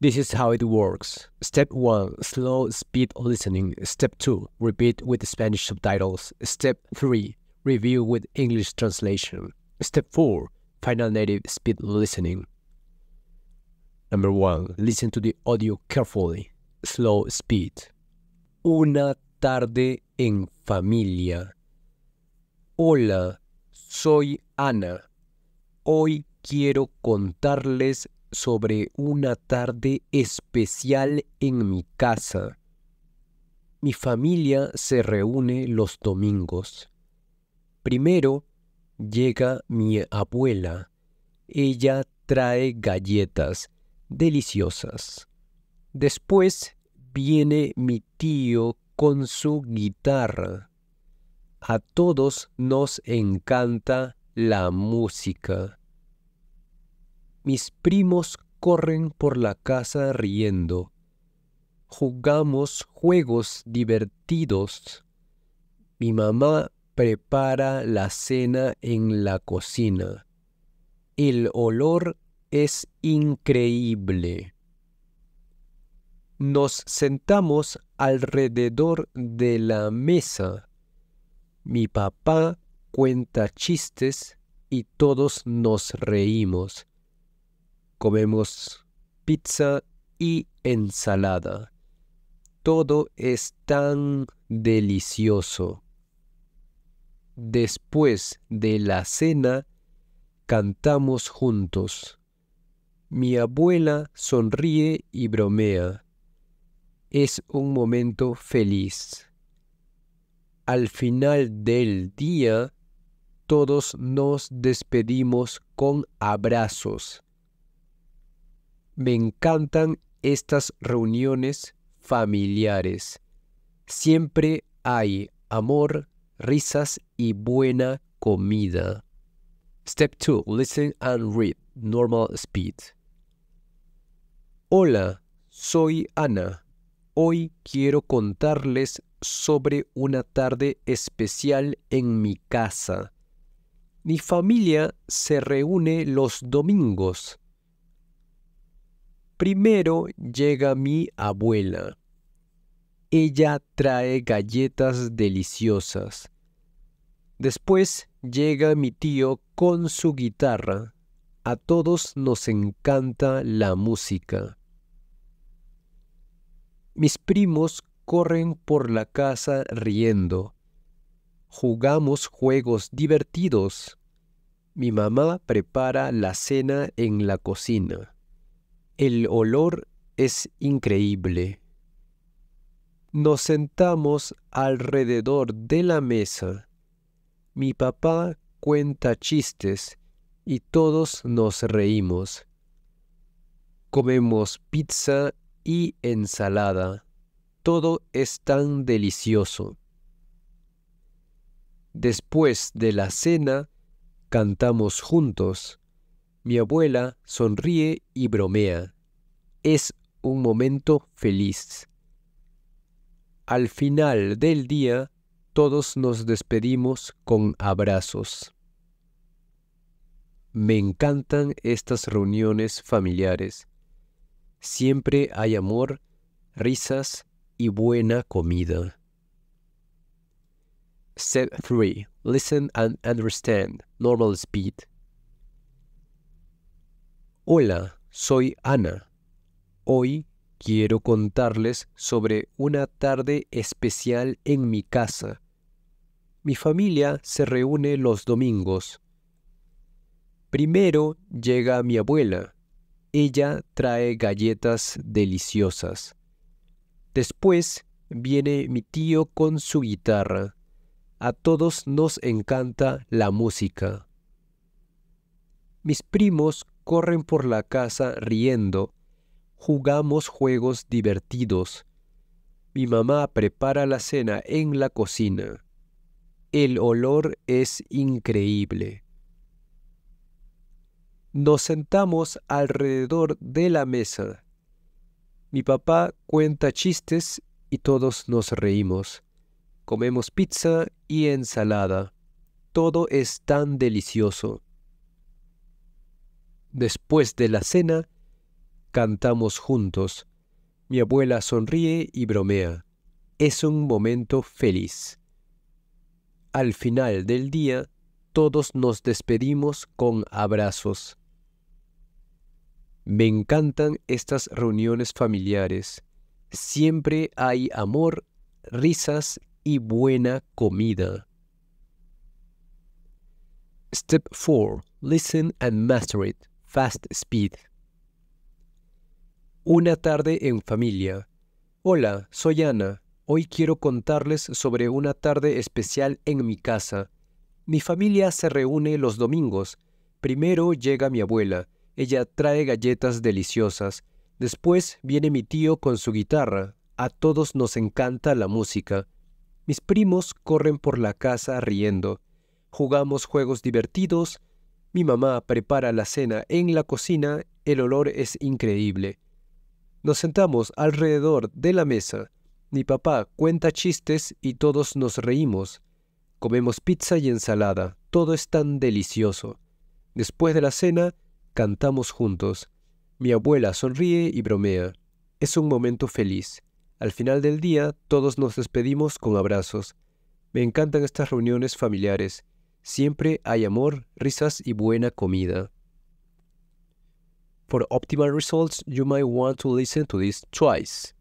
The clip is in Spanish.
This is how it works. Step 1 Slow speed listening. Step 2 Repeat with Spanish subtitles. Step 3 Review with English translation. Step 4 Final native speed listening. Number 1 Listen to the audio carefully. Slow speed. Una tarde en familia. Hola, soy Ana. Hoy quiero contarles sobre una tarde especial en mi casa. Mi familia se reúne los domingos. Primero llega mi abuela. Ella trae galletas deliciosas. Después viene mi tío con su guitarra. A todos nos encanta la música. Mis primos corren por la casa riendo. Jugamos juegos divertidos. Mi mamá prepara la cena en la cocina. El olor es increíble. Nos sentamos alrededor de la mesa. Mi papá cuenta chistes y todos nos reímos comemos pizza y ensalada. Todo es tan delicioso. Después de la cena, cantamos juntos. Mi abuela sonríe y bromea. Es un momento feliz. Al final del día, todos nos despedimos con abrazos. Me encantan estas reuniones familiares. Siempre hay amor, risas y buena comida. Step 2. Listen and read. Normal speed. Hola, soy Ana. Hoy quiero contarles sobre una tarde especial en mi casa. Mi familia se reúne los domingos Primero llega mi abuela. Ella trae galletas deliciosas. Después llega mi tío con su guitarra. A todos nos encanta la música. Mis primos corren por la casa riendo. Jugamos juegos divertidos. Mi mamá prepara la cena en la cocina. El olor es increíble. Nos sentamos alrededor de la mesa. Mi papá cuenta chistes y todos nos reímos. Comemos pizza y ensalada. Todo es tan delicioso. Después de la cena, cantamos juntos. Mi abuela sonríe y bromea. Es un momento feliz. Al final del día, todos nos despedimos con abrazos. Me encantan estas reuniones familiares. Siempre hay amor, risas y buena comida. Set 3. Listen and understand. Normal speed. Hola, soy Ana. Hoy quiero contarles sobre una tarde especial en mi casa. Mi familia se reúne los domingos. Primero llega mi abuela. Ella trae galletas deliciosas. Después viene mi tío con su guitarra. A todos nos encanta la música. Mis primos corren por la casa riendo, jugamos juegos divertidos. Mi mamá prepara la cena en la cocina. El olor es increíble. Nos sentamos alrededor de la mesa. Mi papá cuenta chistes y todos nos reímos. Comemos pizza y ensalada. Todo es tan delicioso. Después de la cena, cantamos juntos. Mi abuela sonríe y bromea. Es un momento feliz. Al final del día, todos nos despedimos con abrazos. Me encantan estas reuniones familiares. Siempre hay amor, risas y buena comida. Step 4. Listen and master it. Fast Speed. Una tarde en familia. Hola, soy Ana. Hoy quiero contarles sobre una tarde especial en mi casa. Mi familia se reúne los domingos. Primero llega mi abuela. Ella trae galletas deliciosas. Después viene mi tío con su guitarra. A todos nos encanta la música. Mis primos corren por la casa riendo. Jugamos juegos divertidos mi mamá prepara la cena en la cocina, el olor es increíble. Nos sentamos alrededor de la mesa. Mi papá cuenta chistes y todos nos reímos. Comemos pizza y ensalada, todo es tan delicioso. Después de la cena, cantamos juntos. Mi abuela sonríe y bromea. Es un momento feliz. Al final del día, todos nos despedimos con abrazos. Me encantan estas reuniones familiares. Siempre hay amor, risas y buena comida. For optimal results, you might want to listen to this twice.